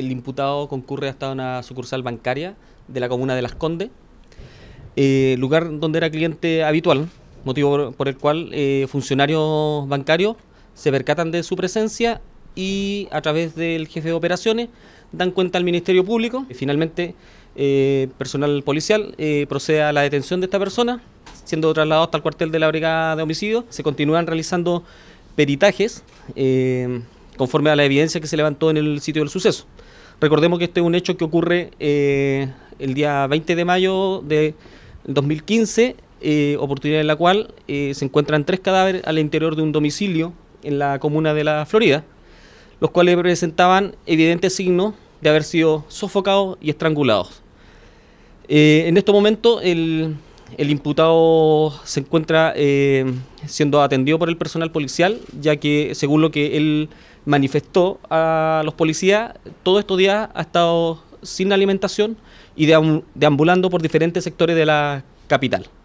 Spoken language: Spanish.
el imputado concurre hasta una sucursal bancaria de la comuna de Las Condes, eh, lugar donde era cliente habitual, motivo por, el cual eh, funcionarios bancarios se percatan de su presencia y a través del jefe de operaciones dan cuenta al Ministerio Público. y Finalmente, eh, personal policial procede a la detención de esta persona, siendo trasladado hasta el cuartel de la Brigada de Homicidios. Se continúan realizando peritajes conforme a la evidencia que se levantó en el sitio del suceso. Recordemos que este es un hecho que ocurre eh, el día 20 de mayo de 2015, eh, oportunidad en la cual eh, se encuentran tres cadáveres al interior de un domicilio en la comuna de la Florida, los cuales presentaban evidentes signos de haber sido sofocados y estrangulados. en este momento el, el imputado se encuentra siendo atendido por el personal policial, ya que según lo que él manifestó a los policías, todo estos días ha estado sin alimentación y deambulando por diferentes sectores de la capital.